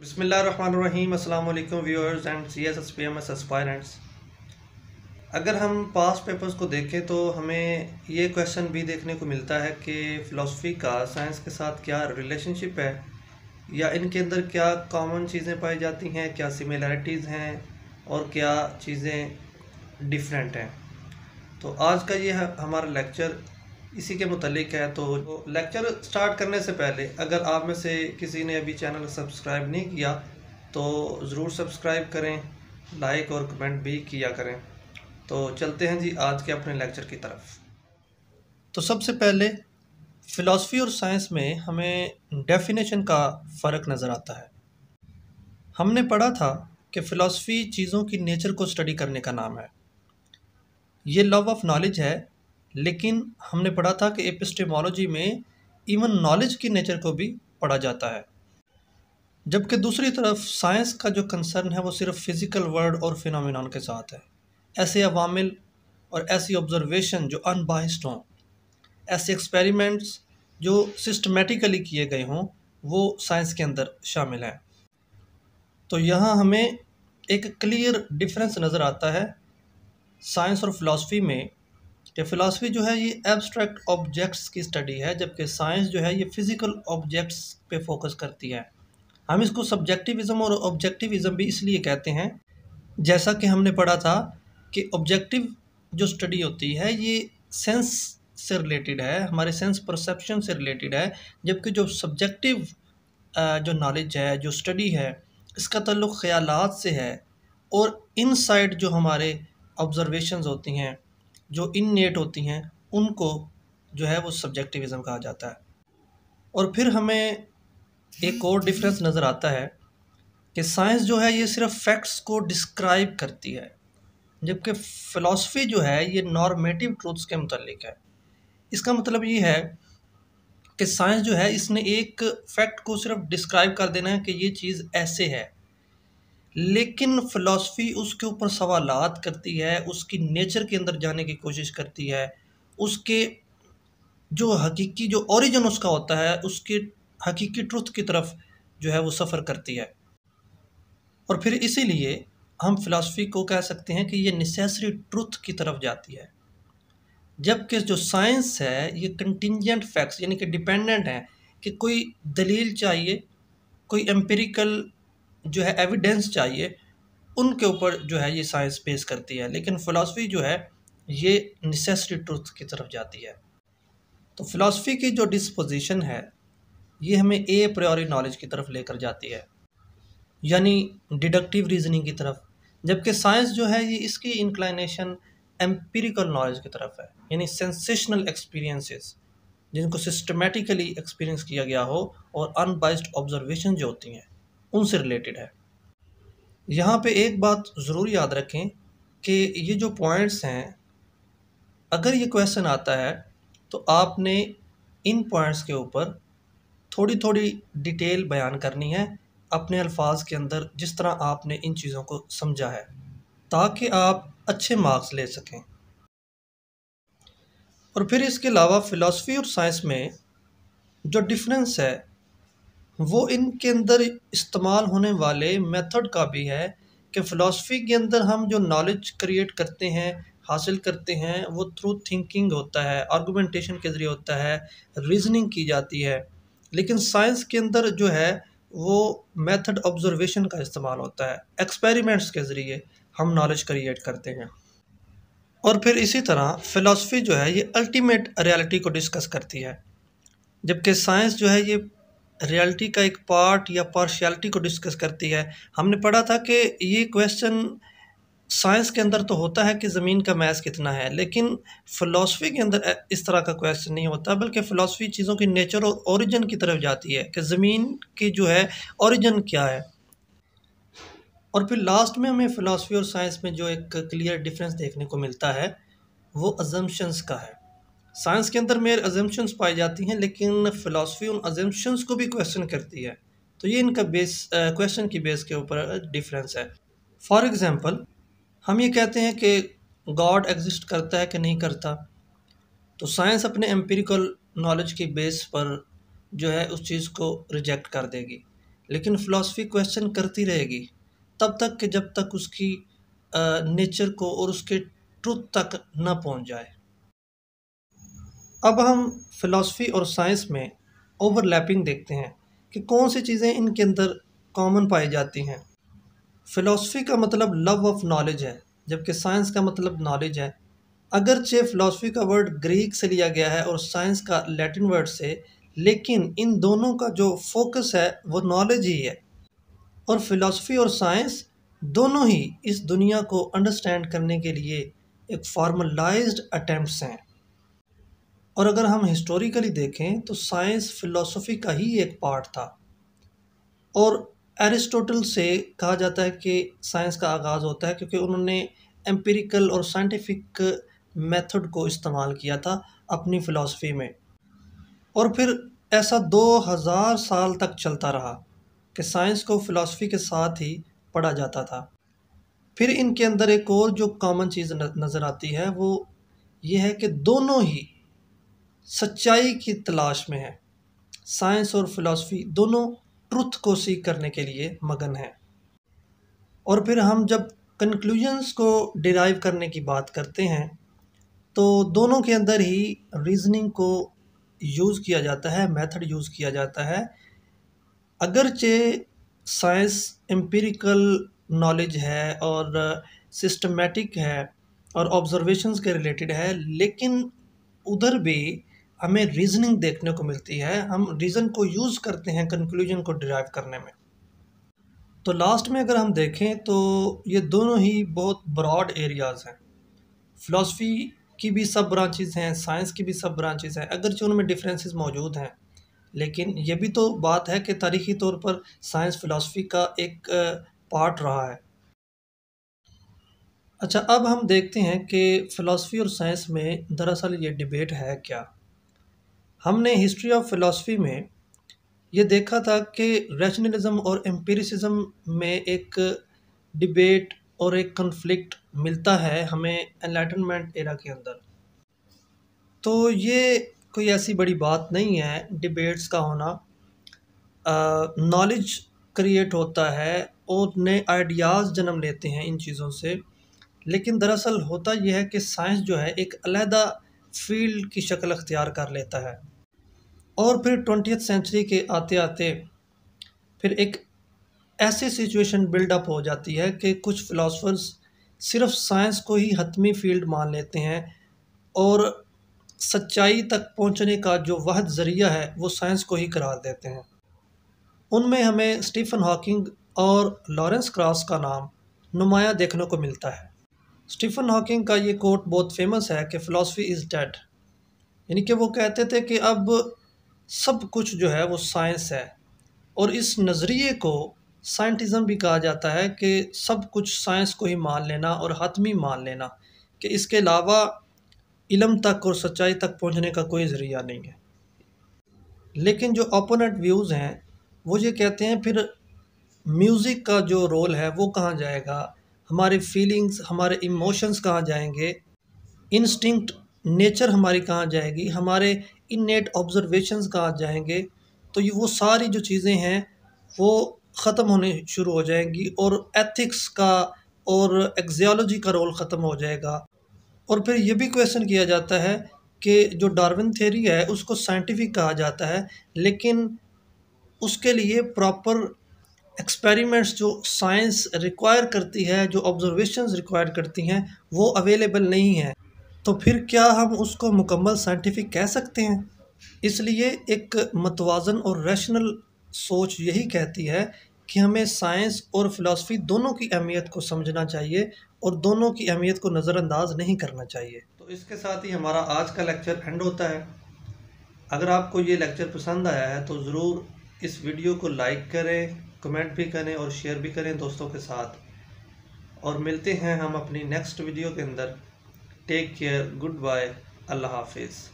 बसमीम् अल्लाम viewers and C S S P M S aspirants अगर हम पास पेपर्स को देखें तो हमें ये क्वेश्चन भी देखने को मिलता है कि फ़िलासफ़ी का साइंस के साथ क्या रिलेशनशिप है या इनके अंदर क्या कॉमन चीज़ें पाई जाती हैं क्या सिमिलैरिटीज़ हैं और क्या चीज़ें डिफरेंट हैं तो आज का ये हमारा लेक्चर इसी के मतलब है तो लेक्चर स्टार्ट करने से पहले अगर आप में से किसी ने अभी चैनल सब्सक्राइब नहीं किया तो ज़रूर सब्सक्राइब करें लाइक और कमेंट भी किया करें तो चलते हैं जी आज के अपने लेक्चर की तरफ तो सबसे पहले फ़िलासफ़ी और साइंस में हमें डेफिनेशन का फ़र्क नज़र आता है हमने पढ़ा था कि फ़िलासफ़ी चीज़ों की नेचर को स्टडी करने का नाम है ये लव ऑफ नॉलेज है लेकिन हमने पढ़ा था कि एपिस्टेमोलॉजी में इवन नॉलेज की नेचर को भी पढ़ा जाता है जबकि दूसरी तरफ साइंस का जो कंसर्न है वो सिर्फ फ़िज़िकल वर्ड और फिनोमिनॉन के साथ है ऐसे अवामिल और ऐसी ऑब्जर्वेशन जो अनबाइस्ड हों ऐसे एक्सपेरिमेंट्स जो सिस्टमेटिकली किए गए हों वो साइंस के अंदर शामिल हैं तो यहाँ हमें एक क्लियर डिफरेंस नज़र आता है साइंस और फिलासफ़ी में कि फ़िलासफ़ी जो है ये एब्स्ट्रैक्ट ऑब्जेक्ट्स की स्टडी है जबकि साइंस जो है ये फ़िज़िकल ऑब्जेक्ट्स पे फोकस करती है हम इसको सब्जेक्टिविज़म और ऑब्जेक्टिविज़म भी इसलिए कहते हैं जैसा कि हमने पढ़ा था कि ऑब्जेक्टिव जो स्टडी होती है ये सेंस से रिलेटेड है हमारे सेंस परसेप्शन से रिलेटेड है जबकि जो सब्जेक्टिव जो नॉलेज है जो स्टडी है इसका तल्लुक़ ख्यालात से है और इनसाइड जो हमारे ऑब्ज़रवेशंस होती हैं जो इननेट होती हैं उनको जो है वो सब्जेक्टिविज़म कहा जाता है और फिर हमें एक और डिफरेंस नज़र आता है कि साइंस जो है ये सिर्फ फैक्ट्स को डिस्क्राइब करती है जबकि फ़िलासफ़ी जो है ये नॉर्मेटिव ट्रूथ्स के मतलब है इसका मतलब ये है कि साइंस जो है इसने एक फैक्ट को सिर्फ डिस्क्राइब कर देना है कि ये चीज़ ऐसे है लेकिन फ़िलासफ़ी उसके ऊपर सवाल करती है उसकी नेचर के अंदर जाने की कोशिश करती है उसके जो हकीकी जो ओरिजिन उसका होता है उसके हकीकी ट्रुथ की तरफ जो है वो सफ़र करती है और फिर इसीलिए हम फिलासफ़ी को कह सकते हैं कि ये नेसेसरी ट्रुथ की तरफ जाती है जबकि जो साइंस है ये कंटिजेंट फैक्ट्स यानी कि डिपेंडेंट हैं कि कोई दलील चाहिए कोई एम्पेरिकल जो है एविडेंस चाहिए उनके ऊपर जो है ये साइंस बेस करती है लेकिन फ़िलासफ़ी जो है ये नेसेसरी ट्रूथ की तरफ जाती है तो फ़िलासफ़ी की जो डिस्पोजिशन है ये हमें ए प्रायोरी नॉलेज की तरफ लेकर जाती है यानी डिडक्टिव रीजनिंग की तरफ जबकि साइंस जो है ये इसकी इंक्लाइनेशन एम्पिरिकल नॉलेज की तरफ है यानी सेंसेशनल एक्सपीरियंसेस जिनको सिस्टमेटिकली एक्सपीरियंस किया गया हो और अनबाइस्ड ऑब्जर्वेशन जो होती हैं उनसे रिलेटेड है यहाँ पे एक बात ज़रूर याद रखें कि ये जो पॉइंट्स हैं अगर ये क्वेश्चन आता है तो आपने इन पॉइंट्स के ऊपर थोड़ी थोड़ी डिटेल बयान करनी है अपने अल्फाज के अंदर जिस तरह आपने इन चीज़ों को समझा है ताकि आप अच्छे मार्क्स ले सकें और फिर इसके अलावा फ़िलासफ़ी और साइंस में जो डिफरेंस है वो इनके अंदर इस्तेमाल होने वाले मेथड का भी है कि फ़िलासफ़ी के अंदर हम जो नॉलेज क्रिएट करते हैं हासिल करते हैं वो थ्रू थिंकिंग होता है आर्गूमेंटेशन के ज़रिए होता है रीजनिंग की जाती है लेकिन साइंस के अंदर जो है वो मेथड ऑब्जर्वेशन का इस्तेमाल होता है एक्सपेरिमेंट्स के ज़रिए हम नॉलेज क्रिएट करते हैं और फिर इसी तरह फ़िलासफ़ी जो है ये अल्टीमेट रियलिटी को डिस्कस करती है जबकि साइंस जो है ये रियलिटी का एक पार्ट या पार्शियलिटी को डिस्कस करती है हमने पढ़ा था कि ये क्वेश्चन साइंस के अंदर तो होता है कि ज़मीन का मैस कितना है लेकिन फ़िलासफ़ी के अंदर इस तरह का क्वेश्चन नहीं होता बल्कि फ़िलासफ़ी चीज़ों की नेचर और ओरिजिन की तरफ जाती है कि ज़मीन की जो है ओरिजिन क्या है और फिर लास्ट में हमें फ़िलासफ़ी और साइंस में जो एक क्लियर डिफरेंस देखने को मिलता है वो अजम्पन्स का है साइंस के अंदर मेयर अजम्पन्स पाई जाती हैं लेकिन फ़िलासफ़ी उन अजम्पन्स को भी क्वेश्चन करती है तो ये इनका बेस क्वेश्चन की बेस के ऊपर डिफरेंस है फॉर एग्ज़ाम्पल हम ये कहते हैं कि गॉड एग्जिस्ट करता है कि नहीं करता तो साइंस अपने एम्पेरिकल नॉलेज की बेस पर जो है उस चीज़ को रिजेक्ट कर देगी लेकिन फ़िलासफ़ी क्वेश्चन करती रहेगी तब तक कि जब तक उसकी नेचर को और उसके ट्रुथ तक ना पहुंच जाए अब हम फ़िलासफ़ी और साइंस में ओवरलैपिंग देखते हैं कि कौन सी चीज़ें इनके अंदर कॉमन पाई जाती हैं फ़िलासफ़ी का मतलब लव ऑफ नॉलेज है जबकि साइंस का मतलब नॉलेज है अगरचे फ़िलासफ़ी का वर्ड ग्रीक से लिया गया है और साइंस का लैटिन वर्ड से लेकिन इन दोनों का जो फोकस है वो नॉलेज ही है और फिलासफ़ी और साइंस दोनों ही इस दुनिया को अंडरस्टैंड करने के लिए एक फॉर्मलाइज्ड अटैम्प्ट हैं और अगर हम हिस्टोरिकली देखें तो साइंस फ़िलासफ़ी का ही एक पार्ट था और एरिस्टोटल से कहा जाता है कि साइंस का आगाज़ होता है क्योंकि उन्होंने एम्पेरिकल और साइंटिफिक मेथड को इस्तेमाल किया था अपनी फ़िलासफ़ी में और फिर ऐसा 2000 साल तक चलता रहा कि साइंस को फ़िलासफ़ी के साथ ही पढ़ा जाता था फिर इनके अंदर एक और जो कॉमन चीज़ नज़र आती है वो ये है कि दोनों ही सच्चाई की तलाश में है साइंस और फिलासफी दोनों ट्रुथ को सीख करने के लिए मगन है और फिर हम जब कंक्लूजन्स को डिराइव करने की बात करते हैं तो दोनों के अंदर ही रीजनिंग को यूज़ किया जाता है मेथड यूज़ किया जाता है अगरचे साइंस एम्पिरिकल नॉलेज है और सिस्टमेटिक है और ऑब्जर्वेशंस के रिलेटेड है लेकिन उधर भी हमें रीजनिंग देखने को मिलती है हम रीज़न को यूज़ करते हैं कंक्लूजन को डिराइव करने में तो लास्ट में अगर हम देखें तो ये दोनों ही बहुत ब्रॉड एरियाज़ हैं फ़िलासफ़ी की भी सब ब्रांचेज़ हैं साइंस की भी सब ब्रांचेज़ हैं जो उनमें डिफरेंसेस मौजूद हैं लेकिन ये भी तो बात है कि तारीख़ी तौर पर साइंस फ़िलासफ़ी का एक पार्ट रहा है अच्छा अब हम देखते हैं कि फ़िलासफ़ी और साइंस में दरअसल ये डिबेट है क्या हमने हिस्ट्री ऑफ फ़िलासफ़ी में ये देखा था कि रैशनलिज्म और एम्पिरिसिज्म में एक डिबेट और एक कन्फ्लिक्ट मिलता है हमें एनलाइटनमेंट एरा के अंदर तो ये कोई ऐसी बड़ी बात नहीं है डिबेट्स का होना नॉलेज क्रिएट होता है और नए आइडियाज़ जन्म लेते हैं इन चीज़ों से लेकिन दरअसल होता यह है कि साइंस जो है एक अलहदा फील्ड की शक्ल अख्तियार कर लेता है और फिर ट्वेंटियथ सेंचुरी के आते आते फिर एक ऐसी सिचुएशन बिल्डअप हो जाती है कि कुछ फ़िलासफ़र्स सिर्फ साइंस को ही हतमी फील्ड मान लेते हैं और सच्चाई तक पहुंचने का जो वहद ज़रिया है वो साइंस को ही करार देते हैं उनमें हमें स्टीफ़न हॉकिंग और लॉरेंस क्रॉस का नाम नुमाया देखने को मिलता है स्टीफन हॉकिंग का ये कोट बहुत फेमस है कि फ़िलासफ़ी इज़ डेड यानी कि वो कहते थे कि अब सब कुछ जो है वो साइंस है और इस नज़रिए को साइंटिज़म भी कहा जाता है कि सब कुछ साइंस को ही मान लेना और हतमी मान लेना कि इसके अलावा इलम तक और सच्चाई तक पहुंचने का कोई ज़रिया नहीं है लेकिन जो अपोनेट व्यूज़ हैं वो ये कहते हैं फिर म्यूज़िक का जो रोल है वो कहाँ जाएगा हमारे फीलिंग्स हमारे इमोशंस कहाँ जाएंगे इंस्टिंक्ट नेचर हमारी कहाँ जाएगी हमारे इन नेट ऑब्जर्वेशंस कहाँ जाएंगे तो ये वो सारी जो चीज़ें हैं वो ख़त्म होने शुरू हो जाएंगी और एथिक्स का और एग्जियोलॉजी का रोल ख़त्म हो जाएगा और फिर ये भी क्वेश्चन किया जाता है कि जो डार्विन थेरी है उसको साइंटिफिक कहा जाता है लेकिन उसके लिए प्रॉपर एक्सपेरिमेंट्स जो साइंस रिक्वायर करती है जो ऑब्जर्वेशंस रिक्वायर करती हैं वो अवेलेबल नहीं है तो फिर क्या हम उसको मुकम्मल साइंटिफिक कह सकते हैं इसलिए एक मतवाजन और रैशनल सोच यही कहती है कि हमें साइंस और फ़िलासफ़ी दोनों की अहमियत को समझना चाहिए और दोनों की अहमियत को नज़रअंदाज नहीं करना चाहिए तो इसके साथ ही हमारा आज का लेक्चर एंड होता है अगर आपको ये लेक्चर पसंद आया है तो ज़रूर इस वीडियो को लाइक करें कमेंट भी करें और शेयर भी करें दोस्तों के साथ और मिलते हैं हम अपनी नेक्स्ट वीडियो के अंदर टेक केयर गुड बाय अल्लाह हाफिज़